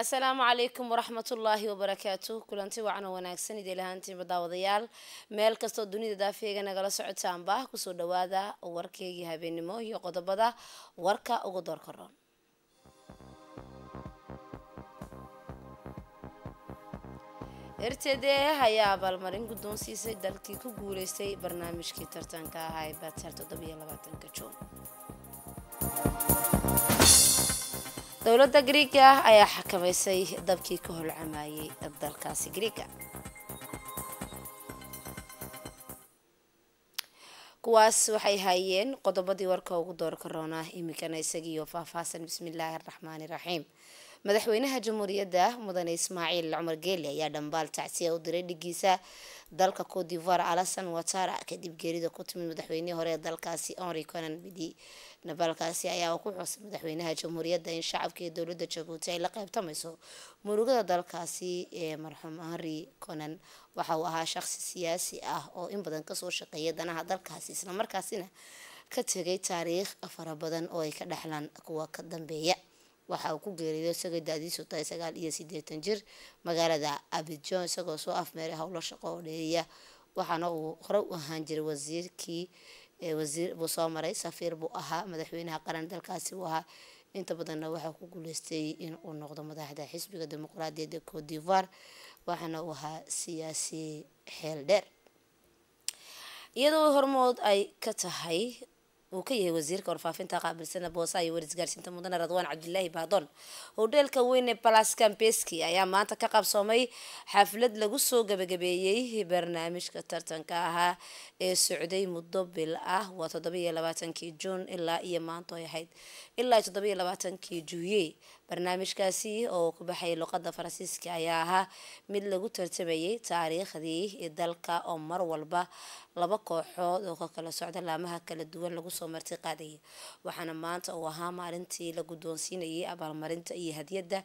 asalaamu calaykum waraxmatullaahi wabarakaatu kulanti wacan oo wanaagsan idil daawadayaal meel kastoo dunida daafiyeyga nagala socotaanba kusoo dhawaada warkeegii habeenimo iyo qodobada warka ugu doorka roon rtdh ayaa abaalmarin guddoon dalkii ku guuleystay barnaamijkii tartanka ahaa ee batar todobiyo labaatanka juun dowladda griiga ah ayaa xakamaysay dabkii ka holcamayay dalkaasi griiga kuwaas waxay haayeen qodobadii warka ugu door karoona iminkana isagiiyo faahfaahsan bismillaahi araxmaan raxiim madaxweynaha jamhuuriyadda mudane ismaaciil cumar geeli ayaa dhambaal tacsiya u diray dhigiisa dalka cote d'ivoire alasan watara kadib geerida ku timid madaxweynihii hore ee dalkaasi henri conan bidi nabaalkaasi ayaa ku xusay madaxweynaha jamhuuriyadda in shacabka iyo dowladda jabuuti ay la qaybtamayso murugada dalkaasi ee marxuum henri conan waxa uu ahaa shaqsi siyaasi ah oo in badan kasoo shaqeeya danaha dalkaasi islamarkaasina ka tegay taariikh fara badan oo ay ka dhexlaan kuwa ka dambeeya waxa uu ku geeriyood isagoo daadiisu tahay sagaal iyo sideetan jir magaalada abidjon isagoo soo afmeeray howlo shaqo oo dheeriya waxaana uu hore u ahaan jiray wasiirkii wasiir buu soo maray safiir buu ahaa madaxweynaha qaran dalkaasi buu ahaa inta badanna waxaa ku guuleystay in uu noqdo madaxda xisbiga dimuqraadiyadda cote divoir waxaana uu ahaa siyaasi xeel dheer iyadoo hormood ay ka tahay uu ka yahay wasiirka warfaafinta qaabilsana boosa iyo warisgaarsiinta mudana radwaan cabdilaahi baadoon hodheelka weyne balas kambeski ayaa maanta ka qabsoomay xaflad lagu soo gabagabeeyey barnaamijka tartanka ahaa ee socday muddo bil ah waa toddobiyo labaatankii juun ilaa iyo maanto ay ahayd ilaa toddobiyo labaatankii juuye barnaamijkaasi oo ku baxay luqadda faransiiska ayaa ahaa mid lagu tartamayay taariikhdii dalka oo mar walba laba kooxood oo ka kala socda laamaha kala duwan lagu usoo marti qaadaya waxaana maanta uu ahaa maalintii la guddoonsiinayay abaalmarinta iyo hadiyadda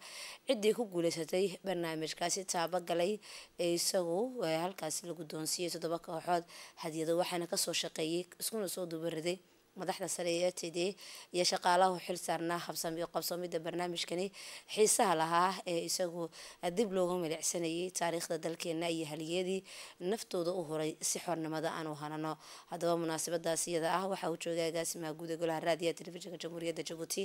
ciddii ku guuleysatay barnaamijkaasi galay ee isagu halkaasi la guddoonsiiyay toddoba kooxood hadiyado waxaana kasoo shaqeeyay iskuna soo dubaraday madaxda sare ee t d iyo shaqaalaha xil saarnaa qabsoomida barnaamijkani xiisaha lahaa ee isagu dib loogu milicsanayay taariikhda dalkeena iyo haliyadii naftooda u huray si xornimada aanu hanano haddaba munaasabadaas iyada ah waxa uu joogay agaasimaha guud ee golaha raadiyaha telefishinka jamhuuriyadda jabuuti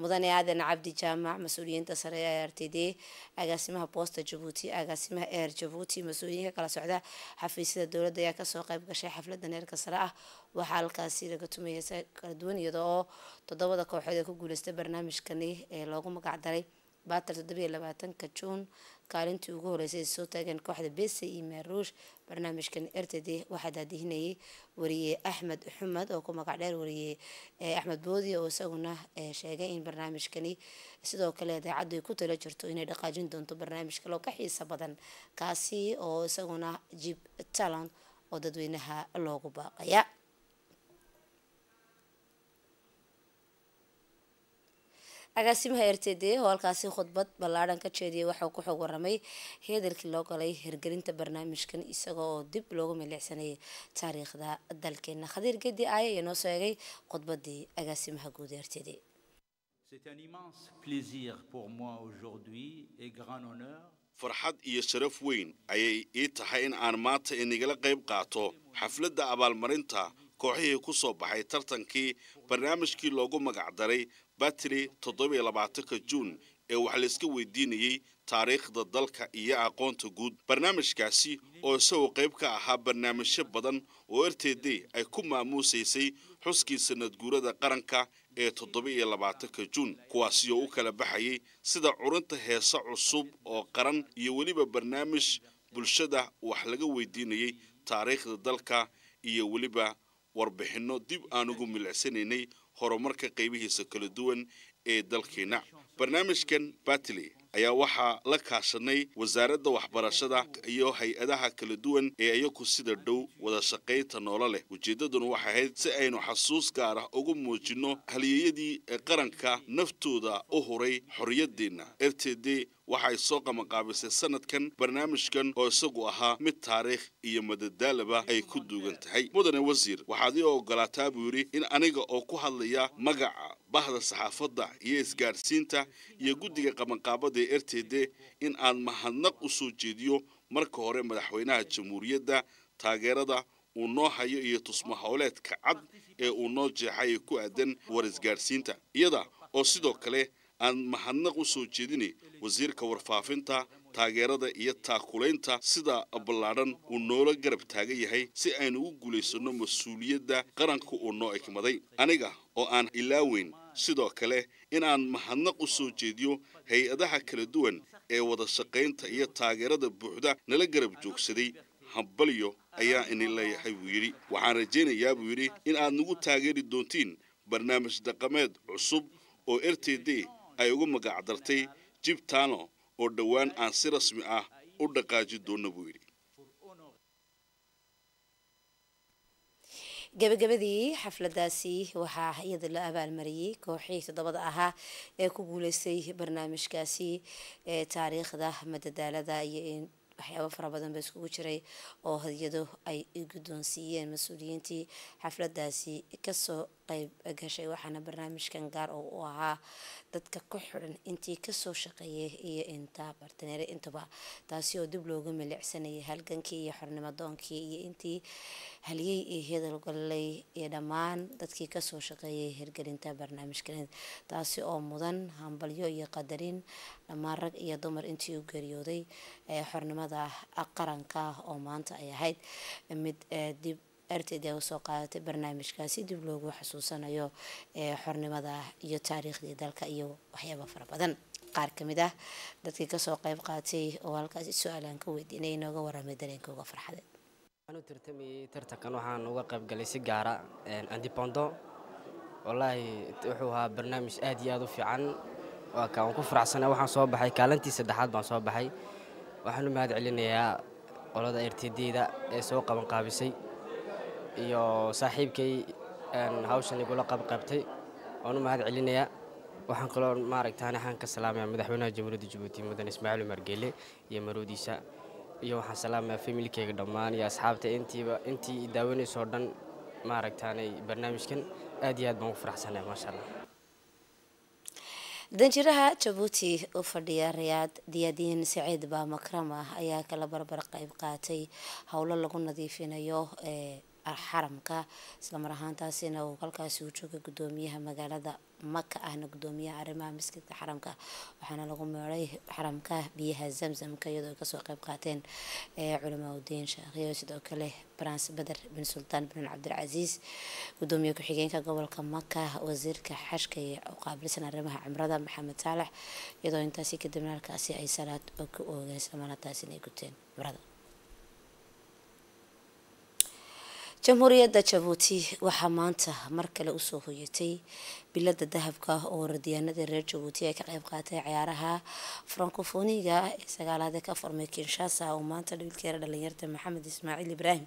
mudane aadan cabdi jaamac mas-uuliyiinta sare ee r t d agaasimaha boosta jabuuti agaasimaha eer jabuuti mas-uuliyiinka kala socda xafiisyada dowladda ayaa kasoo qayb gashay xafladda neerka sare ah وحال كاسي لغا تومي يسا كردون يدو تدو دا كوحو دا كو قولست برنامش كاني لغو مقع داري باتر تدبي اللباتن كتشون كارين توقو لسي سو تاقن كوحد بيس اي ماروش برنامش كان ارتدي وحدا ديهني وري احمد حمد وكو مقع دار وري احمد بودي وساقنا شاقين برنامش كني سيدو كلا دا عدو يكو تلا جرتو اينا دقا جندون تو برنامش كلاو كحي سبادن كاسي وساقنا جيب التالان ودادوينها اللغو باقيا agaasimaha r t d oo halkaasi khudbad ballaadhan ka jeediyay waxau ku xog waramay hadalkii loo galay hirgelinta barnaamijkan isaga oo dib loogu miliicsanayay taariikhda dalkeenna khadiir gedi aaya ayaa noo soo egay khudbadii agaasimaha guud ee r t farxad iyo sharaf weyn ayay ii tahay in aan maanta inigala qayb qaato xafladda abaalmarinta kooxihii ku soo baxay tartankii barnaamijkii loogu magacdaray batri toddobiyo labaatanka juun ee wax layska weydiinayey taariikhda dalka iyo aqoonta guud barnaamijkaasi oo isagoo qayb ka ahaa barnaamijyo badan oo r t d ay ku maamuusaysay xuskii sanadguurada qaranka ee toddoba-iyo labaatanka juun kuwaasi oo u kala baxayay sida curinta heese cusub oo qaran iyo weliba barnaamij bulshada wax laga weydiinayey taariikhda dalka iyo weliba warbixinno dib aan ugu milicsanaynay horumarka qaybihiisa kala duwan ee dalkeena barnaamijkan batley ayaa waxaa la kaashanay wasaaradda waxbarashada iyo hay-adaha kala duwan ee iyagu sida dhow wada shaqaynta noolo leh ujeeddaduna waxay ahayd si aynu xasuus gaar ah ugu muujinno haliyeyadii ee qaranka naftooda u huray xorriyaddeenna r t d waxa soo qamaqaabisay sanadkan barnaamijkan oo isagu ahaa mid taariikh iyo madadaalaba ay ku duugan tahay mudane wasiir waxaad ii ogolaataa buu yidhi in aniga oo ku hadlaya magaca bahda saxaafadda iyo isgaadhsiinta iyo guddiga qabanqaabada ee r t d in aan mahadnaq u soo jeediyo marka hore madaxweynaha jamhuuriyadda taageerada uu noo hayo iyo tusmahowleedka cad ee uu noo jeexay ku aadan war isgaadhsiinta iyada oo sidoo kale aan mahadnaq u soo jeedinay wasiirka warfaafinta taageerada iyo taakulaynta sida ballaadhan uu noola garab taagan yahay si aynu u guulaysanno mas-uuliyadda qaranka uu noo egmaday aniga oo aan ilaaweyn sidoo kale in aan mahadnaq u soo jeediyo hay-adaha kala duwan ee wada shaqaynta iyo taageerada buuxda nala garab joogsaday hambalyo ayaa ini leeyahay buu yidhi waxaan rajaynayaa buu yidhi in aad nagu taageeri doontiin barnaamij dhaqameed cusub oo r t d ay ugu magac dartay jibtano oo dhowaan aan si rasmi ah u dhaqaaji doonna buu yidhi gabagabadii xafladaasi waxaa iyada la abaalmariyey kooxii toddobada ahaa ee ku guuleystay barnaamijkaasi ee taariikhda madadaalada iyo in waxyaabo fara badan ba iskugu jiray oo hadiyado ay guddoonsiiyeen mas-uuliyiintii xafladaasi kasoo qayb gashay waxaana barnaamijkan gaar oo u ahaa dadka ku xiran intii kasoo shaqeeyay iyo intaa bartaneere intaba taasi oo dib loogu milicsanayay halgankii iyo xornimadoonkii iyo intii haliyey iyo hedalgoley iyo dhammaan dadkii kasoo shaqeeyay hirgelinta barnaamijkan taasi oo mudan hambalyo iyo qadarin dhammaan rag iyo dumar intii u geeriyooday xornimada qaranka oo maanta ay ahayd mid eh, dib artd usoo qaadatay barnaamijkaasi dib loogu xasuusanayo xornimada iyo taariikhdii dalka iyo waxyaaba fara badan qaar kamid ah dadkii kasoo qeyb qaatay oo halkaasi su-aalaan ka weydiinay inooga waramay dareenkooga farxadeed waxaan u tartamayay tartankan waxaan uga qaybgalay si gaara independo wallaahi wuxuu ahaa barnaamij aad iyo aad u fiican waa ku faraxsana waxaan soo baxay kaalintii saddexaad baan soo baxay waxaan u mahad celinayaa qolada artdda ee soo qabanqaabisay iyo saaxiibkay hawshan igula qabqabtay waan u mahad celinayaa waxaan kaloo maaragtaan waxaan ka salaamayaa madaxweynaha jamhuuriyadda jabuuti mudan ismaaciil umar geele iyo maroodiisa iyo waxaan salaamayaa familkeyga dhammaan iyo asxaabta intiiba intii daawanaysoo dhan maaragtaanay barnaamijkan aad iyo aad baan ugu faraxsanahay maasha allah danjiraha jabuuti u fadhiya rayaad diyaadiin saciid baa makrama ah ayaa kala barbar qayb qaatay howlo lagu nadiifinayo ee eh, xaramka islamar ahaantaasina uu halkaasi u jooga gudoomiyaha magaalada maka ahna gudoomiyaha arrimaha maskidka xaramka waxaana lagu meeray xaramka biyaha zamzamka iyadoo ay kasoo qeyb qaateen culamaa udiin shaakhiyo sidoo kale baranse beder bin sultaan bin cabdilcasiis gudoomiye ku-xigeenka gobolka maka wasiirka xashka ee u arrimaha cimrada maxamed saalax iyadoo intaasi kadibna halkaasi ay salaad oo ku oogeen islamarhaantaasina ay guteen cimrada jamhuuriyadda jabuuti waxaa maanta mar kale usoo hoyatay bilada dahabka oo radyaanadii reer jabuuti ay ka qeyb qaatay ciyaaraha francofoniga ee sagaalaad ka furmay kinshasa oo maanta dhawiilkeera dhalinyarta maxamed ismaaciil ibraahim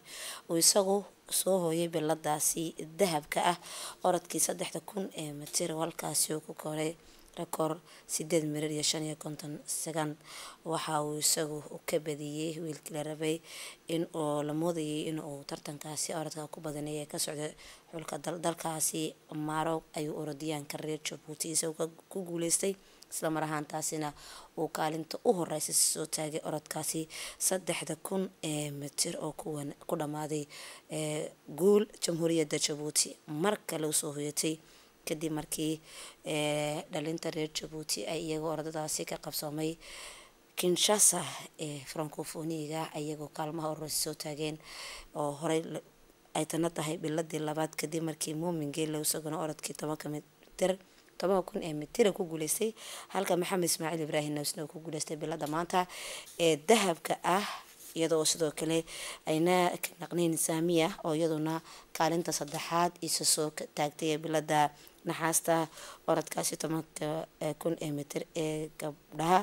uu isagu soo hooyay biladaasi dahabka ah orodkii saddexda kun ee matir halkaasi oo ku koray rikoor sideed mirir iyo shan iyo konton sagaan waxa uu isagu ka badiyey wiilkii la rabay inuu la moodayay inuu tartankaasi orodka ku badaneeya ka socda xulka dalkaasi maroog ayuu orodyaanka reer jabuuti isagu ku guuleystay islamar ahaantaasina uu kaalinta u horeysa soo taagay orodkaasi saddexda kun ee mitir oo ku dhamaaday guul jamhuuriyadda jabuuti mar kale usoo hoyatay kadib markii eh, dhalinta reer jabuuti ay iyagoo ordadaasi ka qabsoomay kinshasa ee francofoniga ayagoo kaalmaha ororsi soo taageen oo horey ay tana tahay biladii labaad kadib markii muumin geelow isaguna orodkii tobanka mitir tobanka kun ee mitira ku guuleystay halka maxamed ismaaciil ibraahim nawsna uu ku guuleystay bilada maanta ee dahabka ah iyadoo sidoo kale ayna ka naqnayn saamiya oo iyaduna kaalinta saddexaad isa soo taagtay ee bilada naxaasta orodkaasi tobanka kun ee mitir ee gabdhaha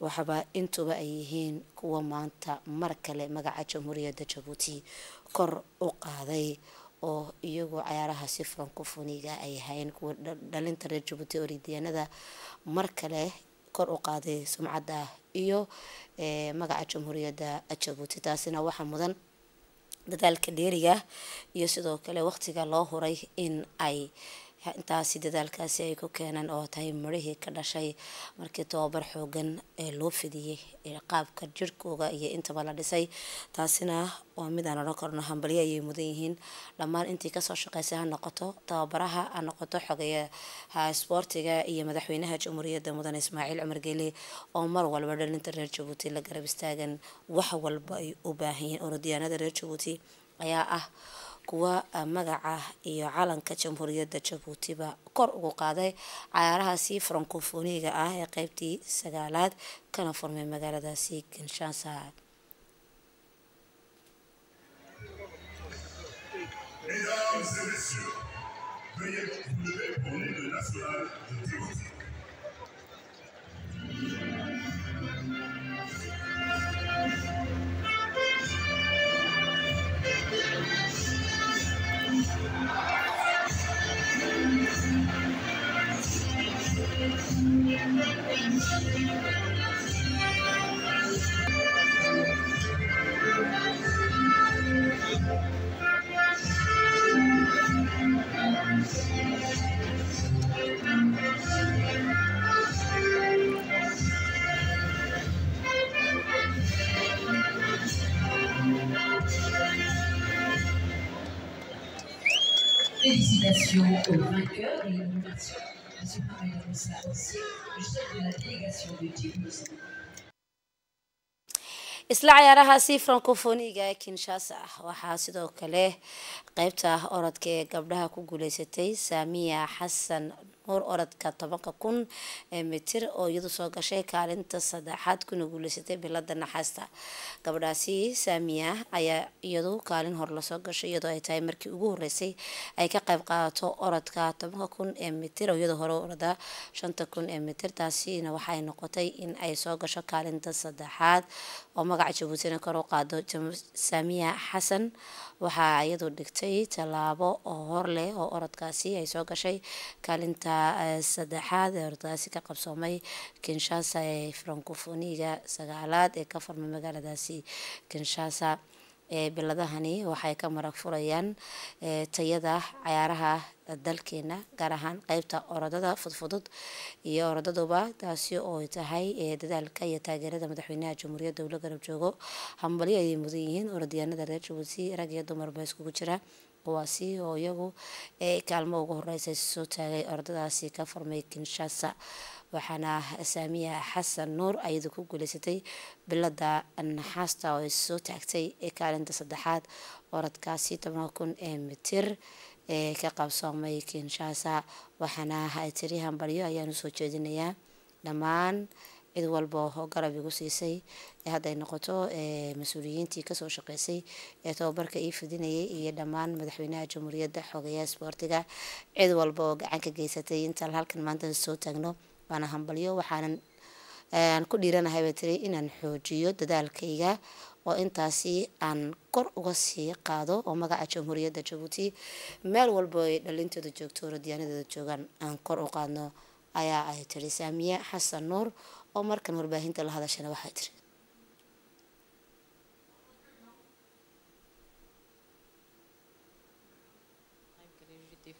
waxaaba intuba ay yihiin kuwa maanta mar kale magaca jamhuuriyadda jabuuti kor u qaaday oo iyagu cayaaraha si frankofoniga ay ahayn kuwa dhalinta reer jabuuti orodyaanada mar kale kor u qaaday sumcadda iyo magaca jamhuuriyadda jabuuti taasina waxaa mudan dadaalka dheeriga iyo sidoo kale waqtiga loo huray in ay intaasi dadaalkaasi ay ku keeneen oo tahay marihii ka dhashay markii tababar xoogan ee loo fidiyey qaabka jirkooga iyo intaba la dhisay taasina waa mid aan odhan karno hambalyo ayay mudan yihiin dhammaan intii kasoo shaqeysay ha noqoto tababaraha ha noqoto xogayaha isboortiga iyo madaxweynaha jamhuuriyadda mudan ismaaciil cumar geele oo mar walba dhalinta reer jabuuti la garab istaagan wax walba ay u baahan yihiin orodyaanada reer jabuuti ayaa ah kuwa ah, magaca iyo calanka jamhuuriyadda jabuutiba kor ugu qaaday cayaarahaasi frankofooniga ah ee qeybtii sagaalaad kana furmay magaaladaasi kinshaasa Félicitations aux vainqueurs de l'innovation. Je suis Marie Moussa Dossier, chef de la délégation de Djibouti. isla ciyaarahaasi francophoniga ee kinshasa ah waxaa sidoo kale qeybta orodka ee gabdhaha ku guuleysatay saamiya xasan hor orodka tobanka kun ee mitir oo iyadu soo gashay kaalinta saddexaad kuna guuleysatay bilada naxaasta gabadhaasi saamiya ayaa iyadu kaalin hor lasoo gashay iyadoo ay tahay markii ugu horreysay ay ka qayb qaadato orodka tobanka kun ee mitir oo iyadoo hore orada shanta kun ee mitir taasina waxay noqotay in ay soo gasho kaalinta saddexaad oo magaca jabuutina kor u qaado saamiya xasan waxaa iyadu dhigtay tallaabo oo hor leh oo orodkaasi ay soo gashay kaalinta eh, saddexaad ee orodkaasi ka qabsoomay kinshasa ee francofoniga sagaalaad ee ka furmay magaaladaasi kinshasa biladahani waxay ka marag furayaan tayada cayaaraha dalkeena gaar ahaan qeybta orodada fudfudud iyo orodaduba taasi oo tahay dadaalka iyo taageerada madaxweynaha jamhuuriyadda dowla garab joogo hambalyo ayay mudan yihiin orodyahanada reer jabuuti rag iyo dumarba iskugu jira kuwaasi oo iyagu kaalmo eh, ugu horeysa soo taagay eh, ordadaasi ka furmay kinshasa waxaana saamiya xasan nuur ayadu ku guuleysatay bilada naxaasta oo ay soo taagtay kaalinta saddexaad oradkaasi toban kun ee eh, mitir ee ka qabsoomay kinshasa waxaana tiriya hambalyo ayaanu soo jeedinayaa dhammaan cid walba oo garab igu siisay haday noqoto mas-uuliyiintii kasoo shaqeysay ee tababarka ii fidinayay iyo dhammaan madaxweynaha jamhuuriyadda xoogayaha sboortiga cid walba oo gacan ka geysatay intaan halkan maanta soo taagno waana hambalyo waxaanan aan ku dhiiranahay bay tiri inaan xoojiyo dadaalkayga oo intaasi aan kor uga sii qaado oo magaca jamhuuriyadda jabuuti meel walba ay dhalintooda joogto oo radiyaanadooda joogaan aan kor u qaadno ayaa ay tiri saamiye xasan nuur oo markan warbaahinta la hadashana waxaa jira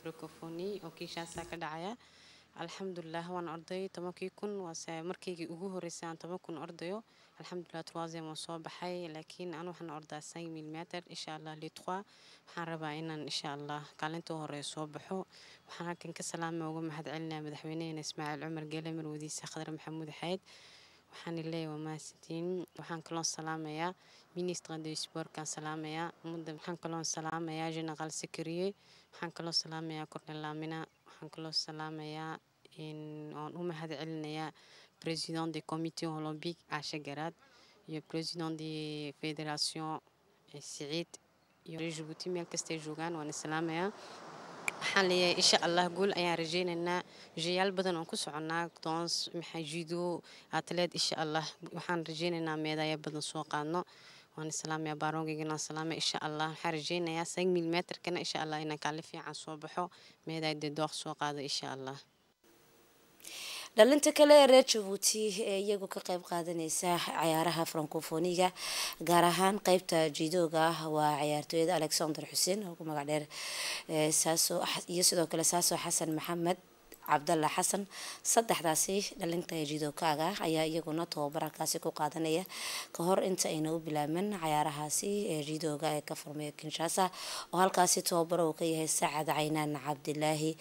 rocophonia oo kiishaasaa ka dhacaya alxamdulilah waan orday tobankii kun waase markaygii ugu horreysay aan toban kun ordayo alxamdulilah troisième oo soo baxay laakiin anu waxaan ordaa cinq mille meter insha allah le trois waxaan rabaa inaan insha allah kaalinta horee soo baxo waxaan halkan ka salaama uga mahad celinaa madaxweyneheena ismaaciil cumar geele marwadiisa khadar maxamuud xayd waxaan leeyahay waa mahadsantiin waxaan kaloon salaamayaa ministre de sportkaan salaamayaa mudda waxaan kaloon salaamayaa general secretier waxaan kaloo salaamayaa cornel laamina waxaan kaloo salaamayaa in oon u mahad celinayaa président du comité olympique à Chegarad, iyo presidenti federation siciid iyo jabuuti meel kastay joogaan waan islaamayaa waxaan leeyahay insha allah guul ayaan rajeynaynaa jeeyaal badan oon ku soconnaa doons maxaa jiido atleed insha allah waxaan rajeynaynaa meedaya badan soo qaadno waan islaamaya baaroongeygana salaama insha allah waxaan rajeynayaa sag milimeterkana insha allah inaan kaali fiican soo baxo meedaya dee dooq soo qaado insha allah dhalinta kale reer jabuuti ee iyagu ka qeyb qaadaneysa cayaaraha francophoniga gaar ahaan qeybta jidooga ah waa ciyaartooyada alexander xuseen ugu magac dheer saaso iyo sidoo kale saaso xasan maxamed cabdalla xasan saddexdaasi dhalintay jidokaaga ah ayaa iyaguna tobabaro halkaasi ku qaadanaya ka hor inta ayna u bilaaban cayaarahaasi ee jidooga ee ka furmaya kinshasa oo halkaasi tobabaro uu ka yahay saacad caynaan cabdilaahi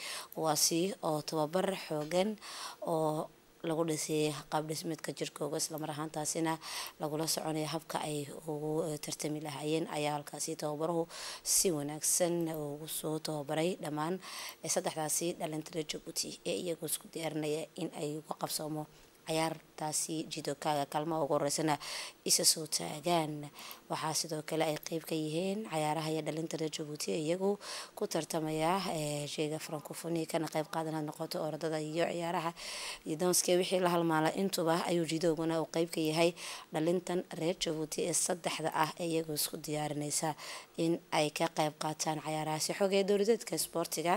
waasi oo tobabar xoogan oo lagu dhisay qaabdhismeedka jirkooga islamar ahaantaasina lagula soconaya habka ay ugu eh, tartami lahaayeen ayaa halkaasi tababaruhu si wanaagsan ugu soo tababaray dhammaan eh, saddexdaasi dhalintira jabuuti ee iyagoo isku diyaarinaya in ay ugu qabsoomo cayaartaasi jidokaaga kaalmaha ugu horeysana isa soo taagaan waxaa sidoo kale ay qeyb ka yihiin cayaaraha iyo dhalinta reer jabuuti iyagu ku tartamaya eh, sheyga francofoni kana qeyb qaadan noqoto orodada iyo ciyaaraha iyo wixii la halmaala intuba ayuu jidooguna uu qeyb ka yahay dhalintan reer jabuuti ee saddexda ah ee iyagu isku diyaarinaysa in ay ka qeyb qaataan cayaarahaasi si xogee dowladeedka isboortiga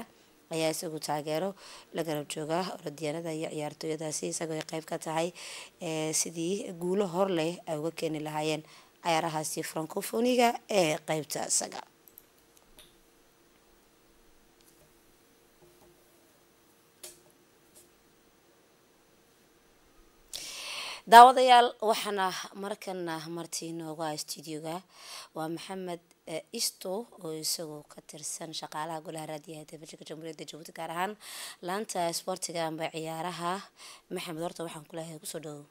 ayaa isagu taageero la garab jooga orodyaanada iyo ciyaartooyadaasi isagoo ay qeyb ka tahay eh, sidii guulo hor leh ay uga keeni lahaayeen cayaarahaasi francophoniga ee qeybta isaga daawadayaal waxaana markana marti inoogu ah stuudioga waa maxamed isto oo isagu ka tirsan shaqaalaha golaha raadiyaha telefishinka jamhuuriyadda jabuuti gaar ahaan laanta isboortiga amba ciyaaraha maxamed horta waxaan ku leeyahay kusoo dhawow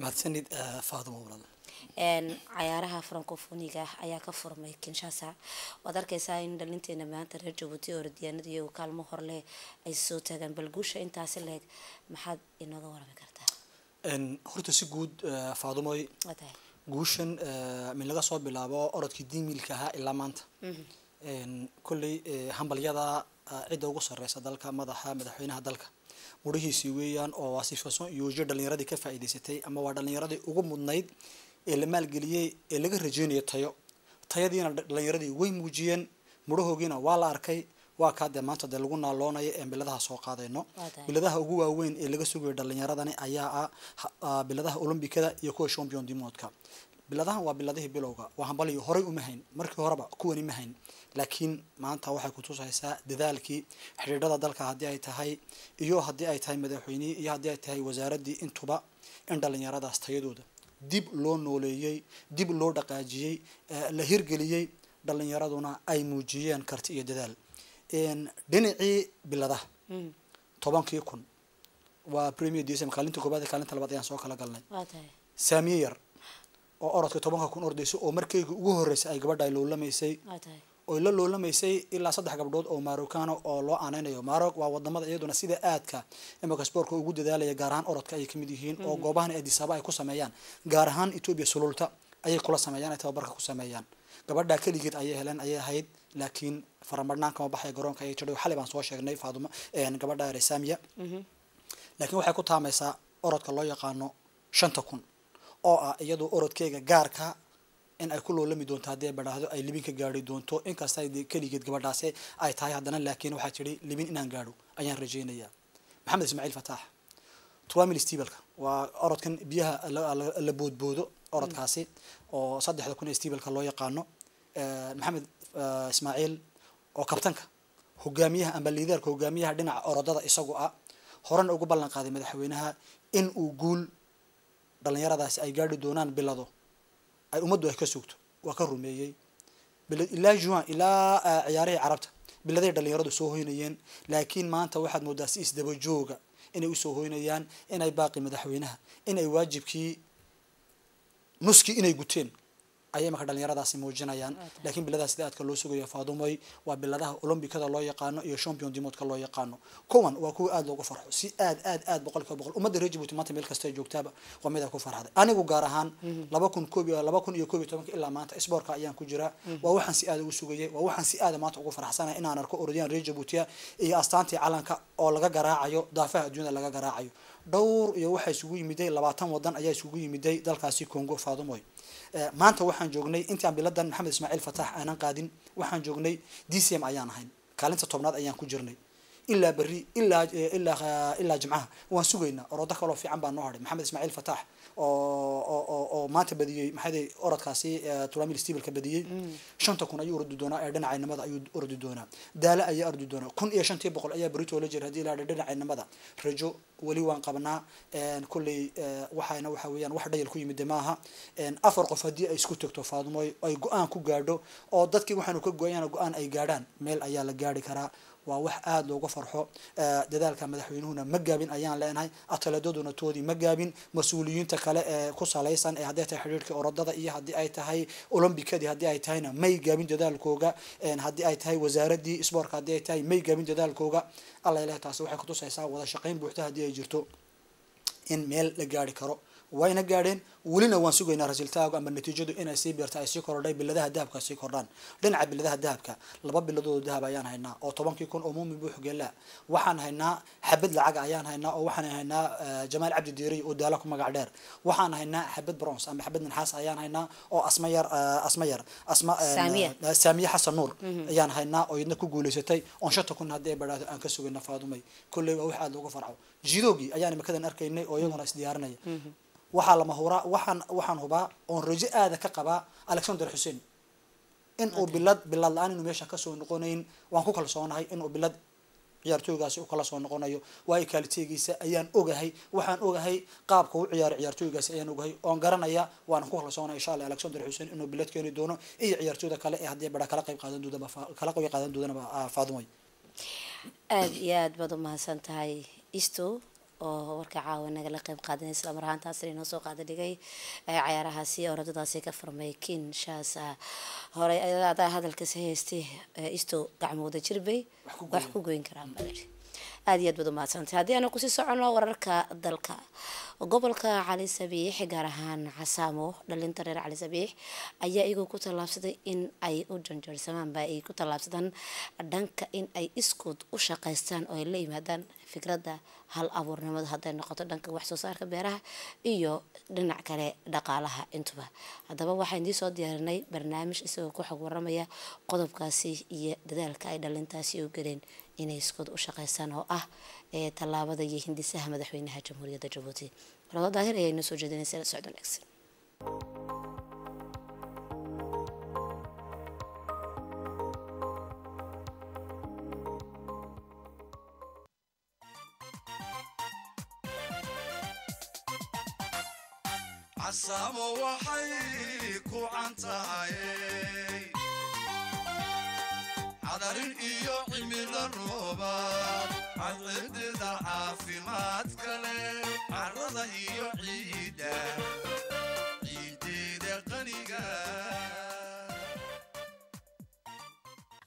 mahadsanid faadimo walaal cayaaraha francophoniga ayaa ka furmay kinshasa waad arkaysaa in dhalinteena maanta reer jabuuti oo radyaanada iyagu kaalmo horleh ay soo taagaan bal guusha intaasi leeg maxaad inooga warami kartaa horta si guud eh, faadumoy guushan eh, min laga soo bilaabo orodkii diimiilka ahaa ilaa maanta mhm. kolley eh, hambalyada cidda ugu sareysa dalka madaxa madaxweynaha dalka mudhihiisii weeyaan oo waa sifason iyo dhalinyaradii ka faa'iidaysatay ama waa dhalinyaradii ugu mudnayd ee la maalgeliyey ee laga rajeynayo tayo tayadiina dhalinyaradii way muujiyeen mudhahoogiina waa la arkay waa kaa dee maanta dee lagu naaloonayo ee biladaha soo qaadayno biladaha ugu waaweyn ee laga sugayo dhalinyaradani ayaa ah biladaha olombikada iyo kuwa champion du biladahan waa biladihii bilowga waa hambaliyo horay umahayn markii horeba kuwani ma laakiin maanta waxay kutusaysaa dadaalkii xidhiidhada dalka haddii ay tahay iyo haddii ay tahay madaxweynihii iyo haddii ay tahay wasaaraddii intuba in dhalinyaradaas tayadooda dib loo nooleeyey dib loo dhaqaajiyey la hirgeliyey dhalinyaraduna ay muujiyeen karti iyo dadaal dhinacii bilada hmm. tobankii kun waa premier dsm kaalinta koobaad ee kaalinta labaad ayaan soo kala galnay saamiye yar oo orodka tobanka kun ordaysa oo markeyga ugu horreysay ay gabadha ay loolamaysay oy la loolamaysay ilaa saddex gabdhood oo marocano oo loo aaneynayo maroc waa wadamada iyaduna sida aadka imaka spoortka ugu dadaalaya gaar ahaan orodka ayay kamid yihiin oo hmm. goobahan adisaaba ay ku sameeyaan gaar ahaan ethoobiya sululta ayay kula sameeyaan ay tababarka ku sameeyaan gabadhaa keligeed ayay heleen ayay ahayd laakiin faramarnaan kama baxay garoonka iyo jadhow xalay baan soo sheegnay faadumo gabadha resamiya mhm. laakiin waxay ku taamaysaa orodka loo yaqaano shanta kun oo ah iyadoo orodkeyga gaarka in ay ku loolami doonto haddii ay badhaahdo ay libin gaari doonto inkasta keligeed gabadhaasi ay tahay haddana laakiin waxaa tidhi libin inaan gaadho ayaan rajeynayaa maxamed ismaaciil fataax twamil stibalka waa orodkan biyaha la boodboodo orodkaasi oo saddexda kun ee stibalka loo yaqaano maxamed ismaaciil oo kabtanka hogaamiyaha amba liideerka hogaamiyaha dhinaca orodada isagu ah horena ugu ballan qaaday madaxweynaha in uu guul dhalinyaradaasi ay gaadhi doonaan bilado ay ummaddu ay ka sugto waa ka rumeeyey ilaa juan ilaa ciyaarihii carabta biladay dhalinyaradu soo hoynayeen laakiin maanta waxaad moodaa si isdaba jooga inay usoo hoynayaan inay baaqi madaxweynaha inay waajibkii nuskii inay guteen ayay marka dhalinyaradaasi muujinayaan laakiin biladaha sida aadka loo sugaya faadumoy waa biladaha olombikada loo yaqaano iyo champion dimoodka loo yaqaano kuwan waa kuwa aada loogu farxo si aad aad aad boqolkiiba boqol ummadda reer jibuuti maanta meel kasta joogtaaba waa mid ku farxaday anigu gaar ahaan mhm. laba kun koob laba kun iyo koob iyo tobanka ilaa maanta isboorka ayaan ku jiraa mhm. waa waxaan si aada ugu sugayay waa waxaan si aada maanta ugu farxsanaya inaan arko orodyahan reer jibuutiya iyo astaantii calanka oo laga garaacayo daafaha adduunyada laga garaacayo dhowr iyo waxaa isugu yimiday labaatan wadan ayaa isugu yimiday dalkaasi congo faadumoy Eh, maanta waxaan joognay intaan biladan maxamed ismaaciil fatax aanan qaadin waxaan joognay d c m ayaan ahayn kaalinta tobnaad ayaan ku jirnay ilaa beri ilaa ilaa ilaa jimcaha waan sugaynaa orodo kaloo fiican baa noo hadhay maxamed ismaaciil fataax oo oo maanta badiyey maxaade orodkaasi eh, tulamil stibalka badiyey mm. shanta kun ayuu ordi doonaa ee dhinacaynimada ayuu ordi doonaa daala ayaa ordi doonaa kun iyo shantii boqol ayaa berito la jira hadii la hadha dhinacaynimada rajo weli waan qabnaa kulley eh, waxaana waxa weeyaan wax dhayal ku yimid maaha afar qof haddii ay isku tagto faadumo ay go-aan ku gaadho oo dadkii waxaanu ka go go-aan ay gaadhaan meel ayaa la gaari karaa waa wax aada loogu farxo dadaalka madaxweynuhuna ma gaabin ayaan leenahay ataladaduna toodii ma gaabin mas-uuliyiinta kale ee ku salaysan ee hadday tahay xidhiirkii orodada iyo haddii ay tahay olombikadii haddii ay tahayna may gaabin dadaalkooga haddii ay tahay wasaaraddii sboortka haddii ay tahay may gaabin dadaalkooga alla taasi waxay kutusaysaa wada shaqayn buuxta haddii ay jirto in meel la gaari karo wayna gaadheen welina waan sugaynaa rasiiltaagu ama natiijadu inay sii biirta ay sii kordhay biladaha dahabka ay sii kordhaan dhinaca biladaha dahabka laba biladood dahab ayaan haynaa oo tobankii kun oo muumin buu xugeelaa waxaan haynaa xabad lacaga ayaan haynaa oo waxaan haynaa jamaal cabdi diiriy oo daala ku magac dheer waxaan haynaa xabad bronze ama xabad naxaas ayaan haynaa oo asma yar asma yar asma saamiye xasan nuur ayaan haynaa oo idna ku guulaysatay oon shanta kun haddii ay badhaato aan ka sugayna faadumay kolley waa wax aad loogu farxo jidoogii ayaan imikadan arkaynay oo iyaguna isdiyaarinaya waxaa lama huraa waxaan waxaan hubaa oon rajo aada ka qabaa alexander xuseen in uu bilad bilad la-aan inuu meesha kasoo noqonayn waan ku kalsoonahay inuu bilad ciyaartooygaasi u kala soo noqonayo waayo kaaliteegiisa ayaan ogahay waxaan ogahay qaabka u ciyaaray ciyaartooygaasi ayaan ogahay oon garanaya waana ku kalsoonahay insha alla alexander xuseen inuu bilad keeni doono iyo ciyaartooyda kale ee haddii bara kala qayb qaadan doodaba kala qayb qaadan doodana ah, faadumay aada iyo aada baad umahadsan tahay isto oo warka caawa nagala qayb qaadan isla mar ahaantaasna inoo soo qaada dhigay cayaarahaasi orodadaasi ka furmay kin shaasa horey adaa hadalkaasi haystay isto gacmooda jirbay wax ku goyn karaa malari aada iyo aad bad umaadsantay haddii aana kusii soconno wararka dalka gobolka cali sabiix gaar ahaan casaamo dhalinta reer cali sabiix ayaa iyagoo ku tallaabsaday in ay u janjeersamaanba ay ku tallaabsadaan dhanka in ay iskood u shaqaystaan oo ay la yimaadaan fikradda hal abuurnimada hadday noqoto dhanka wax soo saarka beeraha iyo dhinac kale dhaqaalaha intuba haddaba waxaan idiin soo diyaarinay barnaamij isagoo ku xog waramaya qodobkaasi iyo dadaalka ay dhalintaasi u galeen inay iskood u shaqaystaan oo ah ee tallaabada iyo hindisaha madaxweynaha jamhuuriyadda jabuuti warado daahir ayaa inoo soo jeedinaysa ila socod wanaagsan asaamo waxay ku cantahay qarin iyo cimilo roobaad cadcidida caafimaad kale carrada iyo ciidda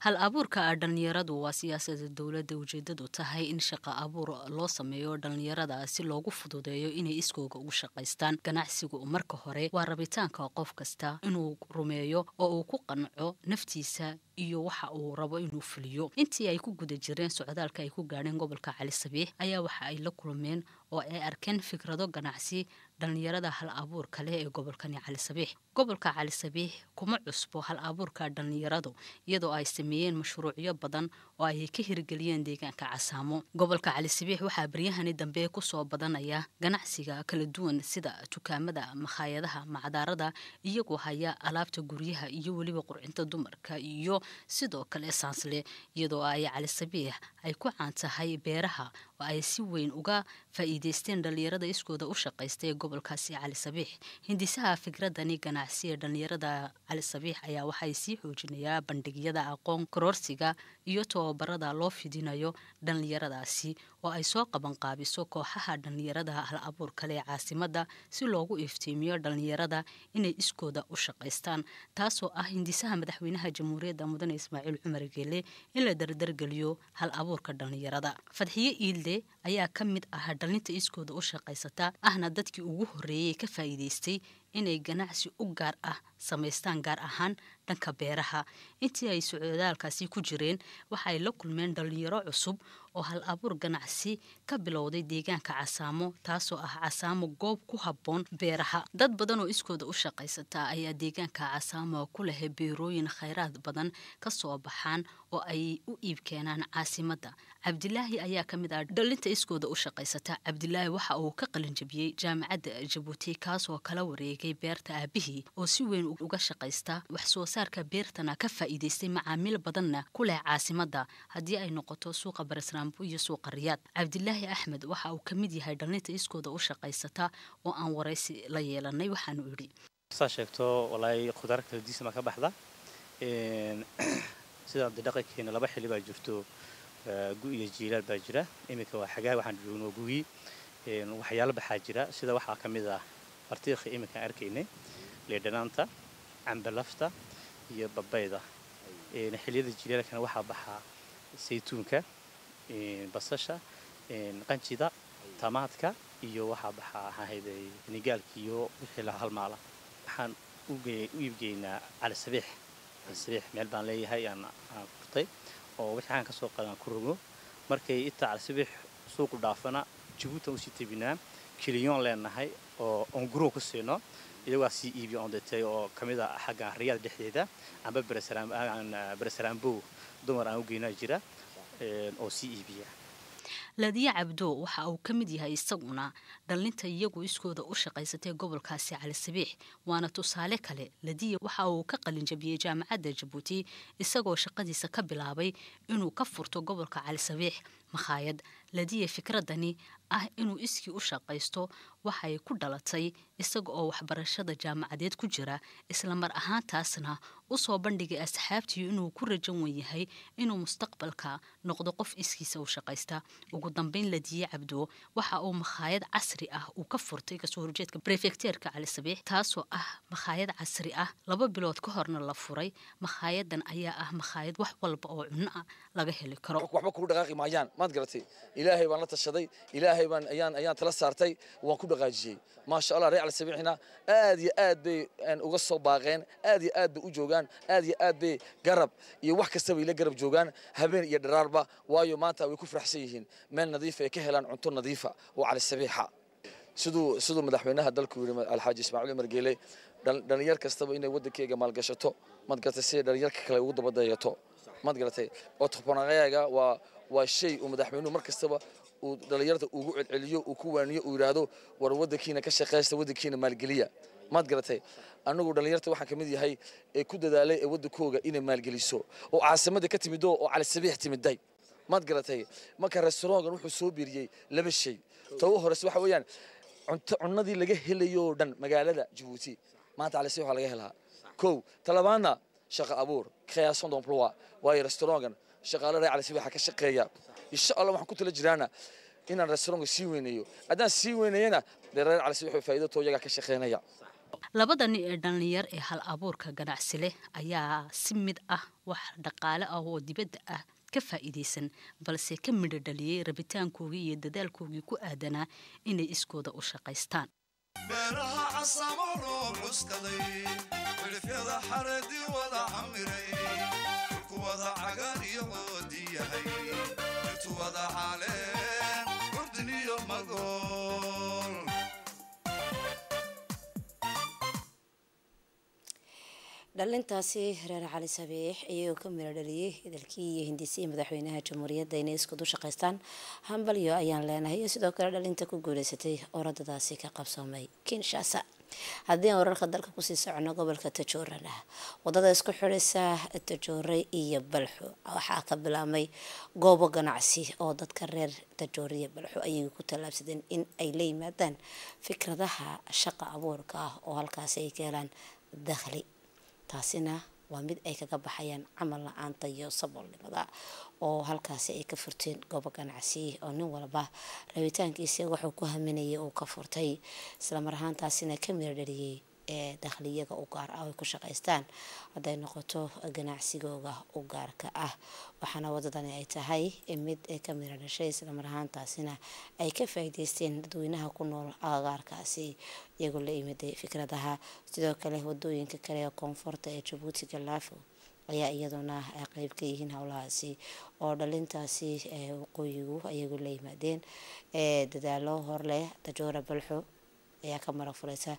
hal abuurka ah, dhallinyaradu waa siyaasada dowladda ujeedadu tahay in shaqa abuur loo sameeyo dhallinyarada si loogu fududeeyo inay iskooga ugu shaqaystaan ganacsigu marka hore waa rabitaanka qof kasta inuu rumeeyo oo uu ku qanco naftiisa iyo waxa uu rabo inuu fuliyo intii ay ku guda jireen socdaalka ay ku gaadheen gobolka cali sabiix ayaa waxa ay la kulmeen oo ay arkeen fikrado ganacsi dhallinyarada hal abuurka leh ee gobolkani cali sabiix gobolka cali sabiix kuma cusbo hal abuurka dhallinyaradu iyadoo ay sameeyeen mashruucyo badan oo ay ka hirgeliyeen deegaanka casaamo gobolka cali sabiix waxaa baryahani dambe kusoo badanaya ganacsiga kala duwan sida tukaamada makhaayadaha macdaarada iyagoo haya alaabta guryaha iyo weliba qurcinta dumarka iyo sidoo kale saansle iyadoo ay cali sabiix ay ku caan tahay beeraha oo ay si weyn uga faa'iideysteen dhallinyarada iskooda u shaqaystay ee gobolkaasi cali sabiix hindisaha fikradani ganacsi ee dhallinyarada cali sabiix ayaa waxay sii xoojinayaa bandhigyada aqoon koroorsiga iyo tababarada loo fidinayo dhallinyaradaasi oo ay soo qabanqaabiso kooxaha dhallinyarada hal abuurkale ee caasimada si loogu iftiimiyo dhallinyarada inay iskooda u shaqaystaan taasoo ah hindisaha madaxweynaha jamhuuriyadda mudane ismaaciil cumar geele in la dardargeliyo hal abuurka dhallinyarada fadxiye iilde ayaa ka mid ah dhallinta iskooda u shaqaysata ahna dadkii ugu horeeyey ka faa'iidaystay inay ganacsi u gaar ah samaystaan gaar ahaan dhanka beeraha intii ay socdaalkaasi ku jireen waxaay la kulmeen dhalinyaro cusub oo hal abuur ganacsi ka bilowday deegaanka casaamo taasoo ah casaamo goob ku habboon beeraha dad badan oo iskooda u shaqaysata ayaa deegaanka casaamo ku leh beerooyin khayraad badan ka soo baxaan oo ay u iib keenaan caasimada cabdilaahi ayaa ka mid ah dhalinta iskooda u shaqaysata cabdilaahi waxa uu ka qalinjabiyey jaamacadda jabuuti kaasoo kala wareegay beerta aabihii oo si weyn uga shaqaysta wax soo saarka beertana ka faa'iidaystay macaamiil badanna ku leh caasimada haddii ay noqoto suuqa baresram cambo iyo suuqa riyaad cabdilaahi axmed waxa uu ka mid yahay dhallinta iskooda u shaqaysata oo aan waraysi la yeelanay waxaanu idhi saa sheegto walaahi khudaar kaladiisa ma ka baxda sidaan de dhaqankeena laba xilli baa jirto gu iyo jiilaad baa jira iminka waa xagaha waxaan joogno gugii waxyaalo baxaa jira sida waxaa ka mid ah bartiikha iminkaan arkaynay leedhanaanta cambalafta iyo babayda xilliyada jiilaalkana waxaa baxaa saytuunka basasha qanjida tamaadka iyo waxaa baxaa ahayday nigaalka iyo wixii la halmaala waxaan u iibgeynaa calisabiix calisabiix meel baan leeyahay aan gurtay oo wixii aan ka qadaan ku rogo markay intaa calisabiix suuqu dhaafana jabuutan usii tebinaa kiliyoon leenahay oo ongurow ku siino iyagoa sii iibiya ondetay oo ka mid ah a dhexdeeda amba beresaraambow dumar aan u jira oo sii iibiya e ah. laadiya cabdo waxa uu ka mid yahay isaguna dhallinta iyagu iskooda u shaqaysatay gobolkaasi cali sabiix waana tusaale kale ladiya waxa uu ka qalinjabiyey jaamacadda jabuuti isagoo shaqadiisa ka bilaabay inuu ka furto gobolka cali sabiix makhaayad ladiya fikradani ah inuu iskii u shaqaysto waxay ku dhalatay isaga oo waxbarashada jaamacadeed ku jira isla mar ahaantaasna u soo bandhigay asxaabtii inuu ku rajan wan yahay inuu mustaqbalka noqdo qof iskiisa u shaqaysta ugu dambeyn ladiye cabdo waxa uu makhaayad casri ah uu ka furtay kasoo horjeedka brefecteerka cali sabiix taasoo ah makhaayad casri ah laba bilood ka horna la furay makhaayadan ayaa ah makhaayad wax walba oo cuno ah laga heli karo ilaahay baan ayaan ayaan tala saartay waan ku dhaqaajiyey maasha allah reer alsabiixina aad iyo aad bay uga soo baaqeen aad iyo aad bay u joogaan aad iyo aad bay garab iyo wax kasta bay la garab joogaan habeen iyo dharaarba waayo maanta way ku faraxsan yihiin meel nadiif ay ka helaan cunto nadiifa oo calsabiixa siduu siduu madaxweynaha dalku yiri alxaaji ismaaciil umar geeley dhalinyar kastaba inay waddankeyga maalgashato madgaratay sida dhalinyarka kale ugu dabadeeyato madgaratay oo tobanaqayaaga waa waa shay uu madaxweynuhu mar kastaba uu dhalinyarada ugu celceliyo uu ku waaniyo uu yidhaahdo war waddankiina ka shaqaysta waddankiina maalgeliya maad garatay anagu dhalinyarta waxaan ka mid yahay ee ku dadaalay ee waddankooga inay maalgeliso oo caasimada ka timidoo oo cali sabiix timiday maad garatay marka restaurankan wuxuu soo biiriyey laba shay tawo horese waxa weeyaan cunto cunnadii laga helayo dhan magaalada jabuuti maanta cali sabiix waa laga helaa kow talabaadna shaqa abuur création d'emploi waayo restaurankan shaqaale ree cali sabiixa ka shaqeeya insha allah waxaan ku tala jiraana inaan restaurantku sii weynayo haddaan sii weynayana dee reer wuxuu faa'iidatoo iyagaa ka shaqeynaya labada nin ee dhallinyar ee hal abuurka ganacsi leh ayaa si mid ah wax dhaqaale ah oo dibadda ah ka faa'iidaysan balse ka midho dhaliyey rabitaankoogii iyo dadaalkoogii ku aadanaa inay iskooda u shaqaystaan xaradi wada camiraywada cagaan iyo oodiyahay wada xaleen urdun iyo magool dhalintaasi reer cali sabiix iyagoo ka miro dhaliyey hadalkii iyo hindisii madaxweynaha jamhuuriyadda inay isku du shaqaystaan hambalyo ayaan leenahay iyo sidoo kale dhalinta ku guuleysatay oradadaasi ka qabsoomay kinshasa haddii aan wararka dalka kusii socno gobolka tajooranaha wadada isku xidhaysa tajoore iyo balxo waxaa ka bilaabmay goobo ganacsi oo dadka reer tajooriya balxo ayay ku tallaabsadeen in ay la yimaadaan fikradaha shaqa abuurka ah oo halkaasi ay ka helaan dakhli taasina waa mid ay kaga baxayaan camal la-aanta iyo saboolnimada oo halkaasi ay ka furteen goobo ganacsi oo nin walba rabitaankiisa wuxuu ku haminayay uu ka furtay islamar ahaantaasina ka miradhaliyey ee dakhliyaga u gaar ah ay ku shaqeystaan hadday noqoto ganacsigooga u gaarka ah waxaana waddadani ay tahay mid ka mira dhashay islamar ahaantaasina ay ka faa'iidaysteen dadweynaha ku nool agagaarkaasi iyagoo la imiday fikradaha sidoo kale wadooyinka kale ee koonfurta ee jabuutiga laafo ayaa iyaduna qeyb ka yihiin howlahaasi oo dhalintaasi waqooyigu ayagu la yimaadeen dadaalo horleh dajoora balxo ayaa ka marag fureysa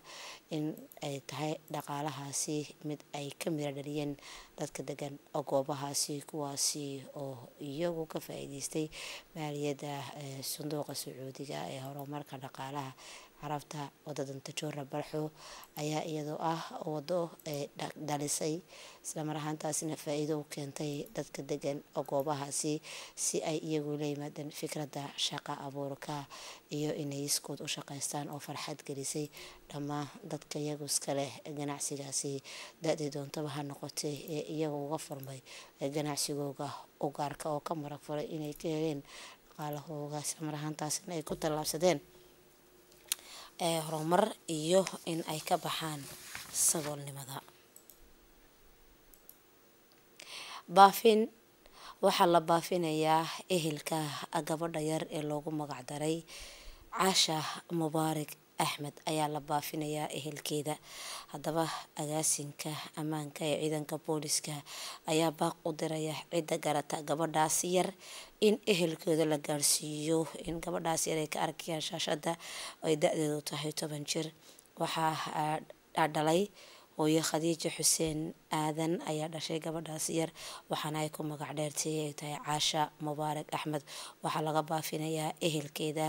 in ay tahay dhaqaalahaasi mid ay ka mira dhaliyeen dadka degan goobahaasi kuwaasi oo iyagu ka faa-iideystay maaliyadda eh, sanduuqa sacuudiga ee horumarka dhaqaalaha carabta wadadan tajoora barxo ayaa iyadoo ah wado e, dhalisay ahaantaasina faa-iido u keentay dadka degan goobahaasi si ay iyagu la yimaadeen fikradda shaqa abuurka iyo inay iskood u shaqeystaan oo farxad gelisay dhammaan dadka iyagu leh ganacsigaasi da-dii doontaba ha noqotay ee iyaga uga furmay ganacsigooga u gaarka oo ka marag furay inay ka heleen dhaqaalahooga islamar ahaantaasina ay ku tallaabsadeen ee horumar iyo in ay ka baxaan saboolnimada baafin waxaa la baafinayaa ehelka gabadha yar ee loogu magacdaray daray caasha mubaarig axmed ayaa la baafinayaa ehelkeeda haddaba agaasinka ammaanka ee ciidanka booliska ayaa baaq u diraya cidda garata gabadhaas yar in ehelkooda la gaarsiiyo in gabadhaas yar ay ka arkayaan shaashada ay da-deedu tahay toban jir waxaa ah, dhalay hooyo khadiija xuseen aadan ayaa dhashay gabadhaas yar waxaana ay ku magac dheertay ay tahay caasha mubaarak axmed waxaa laga baafinayaa ehelkeeda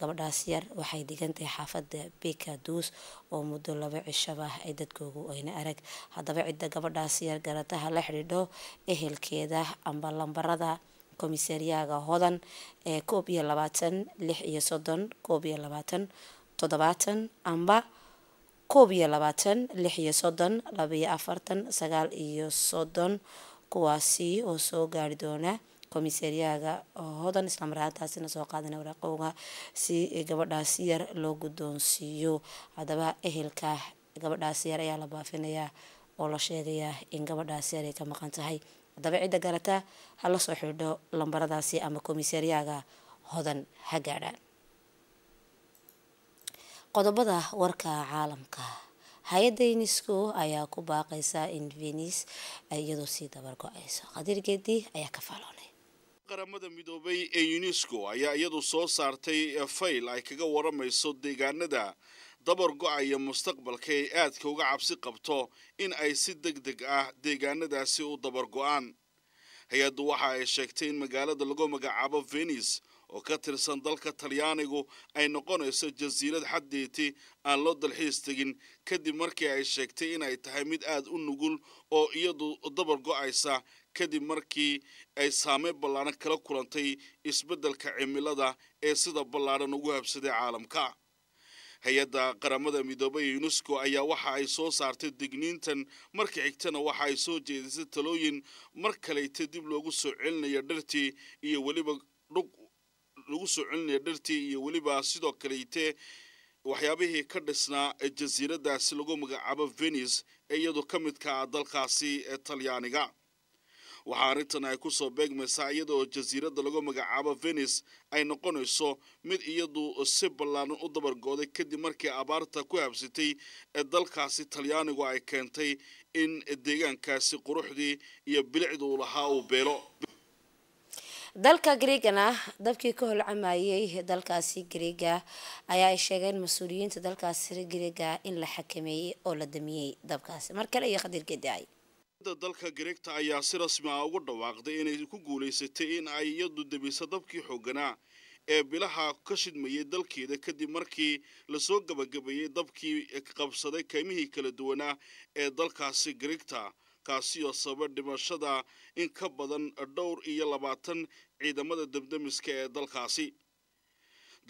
gabadhaas yar waxay degan tahay xaafada bika duus oo muddo laba cishaba ay dadkoogu ayna arag haddaba cidda gabadhaas yar garataha la xidhiidho ehelkeeda amba lambarada komisariyaga hodan ee koob iyo labaatan lix iyo soddon koob iyo labaatan toddobaatan amba koob iyo labaatan lix iyo soddon labaiyo afartan sagaal iyo soddon kuwaasi oo soo gaari doona komisariyaaga hodan isla marhaantaasina soo qaadana waraaqowga si gabadhaas yar loo gudoonsiiyo haddaba ehelka gabadhaas yar ayaa la baafinayaa oo la sheegayaa in gabadhaas yar ay ka maqan tahay haddaba cidda garata ha la soo xidho lambaradaasi ama komisariyaga hodan ha gaadhaan qodobada warka caalamka hay-adda unesco ayaa ku baaqaysa in venice iyadoo sii dabar go ayso khadiir geedi ayaa ka faaloonay qaramada midoobay ee unesco ayaa iyadu soo saartay eh, fayl ay kaga waramayso deegaanada dabar go-aya mustaqbalka ay aadka uga cabsi qabto in ay si deg deg ah deegaanadaasi u dabar go-aan hay-addu waxa ay sheegtay in magaalada lagu magacaabo venice oo ka tirsan dalka talyaanigu ay noqonayso jasiirad xaddeeti aan loo dalxiis tegin kadib markii ay sheegtay inay tahay mid aada u nugul oo iyadu dabar go-aysa kadib markii ay saamey ballaaran kala kulantay isbeddelka cimilada ee sida ballaaran ugu habsaday caalamka hay-adda qaramada midoobay yunesco ayaa waxa ay soo saartay digniintan marka xigtana waxa ay soo jeedisay talooyin mar kaleyta dib loogu soo celinayo dhartii iyo weliba dhug lagu soo celinaya dhartii iyo weliba sidoo kaleite waxyaabihii ka dhisnaa jasiiraddaasi lagu magacaabo venis ee iyadu ka midka ah dalkaasi ee talyaaniga waxaa arrintan ay ku soo beegmaysaa iyada jasiiradda lagu magacaabo venis ay noqonayso mid iyadu si ballaanan u dabargo-day kadib markii abaarta ku habsatay ee dalkaasi talyaanigu ay keentay in deegaankaasi quruxdii iyo bilicdii uu lahaa uu beelo dalka greegana dabkii ka holcamayay dalkaasi greega ayaa ay sheegeen mas-uuliyiinta dalkaasi greega in la xakameeyey oo la damiyey dabkaasi mar kale iyo khadir gedaay dalka greegta ayaa si rasmi ah ugu dhawaaqday inay ku guulaysatay in ay iyadu damiso dabkii xooganaa ee bilaha ka shidmayay dalkeeda kadib markii lasoo gabagabeeyey dabkii qabsaday kaymihii kala duwanaa ee dalkaasi greegta kaasi oo sababa dhimashada in ka badan dhowr iyo labaatan ciidamada debdemiska ee dalkaasi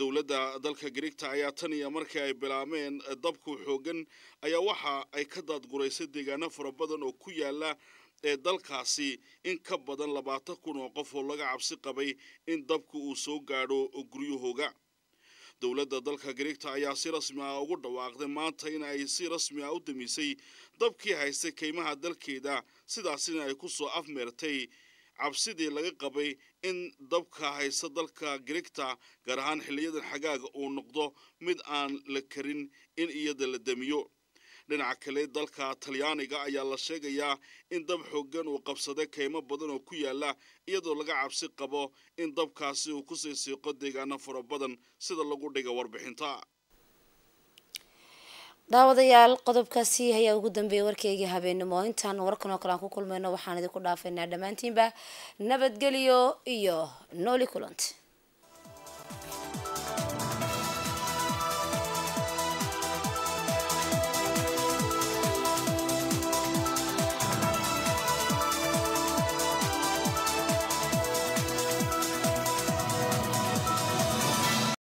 dowladda dalka greegta ayaa tan iyo markii ay bilaabeen dabku xoogan ayaa waxa ay ka daadguraysay deegaano fara badan oo ku yaala ee dalkaasi in ka badan labaatan kun oo qof oo laga cabsi qabay in dabku uu soo gaadho guryahooga dowladda dalka greegta ayaa si rasmi ah ugu dhawaaqday maanta in ay si rasmi ah u damisay dabkii haystay kaymaha dalkeeda sidaasina ay ku soo afmeertay cabsidii laga qabay in dabka haysta dalka greegta gaar ahaan xiliyadan xagaaga uu noqdo mid aan la karin in iyada la damiyo dhinaca kale dalka talyaaniga ayaa la sheegayaa in dab xoogan uu qabsaday kaymo badan oo ku yaala iyadoo laga cabsi qabo in dabkaasi uu kusii siiqo deegaano fara badan sida lagu dhiga warbixinta daawadayaal qodobkaasi ayaa ugu dambeeyay warkeygii habeenimo intaan warkan oo kale aan ku kulmayno waxaan idinku dhaafaynaa dhammaantiinba nabadgelyo iyo nooli kulanti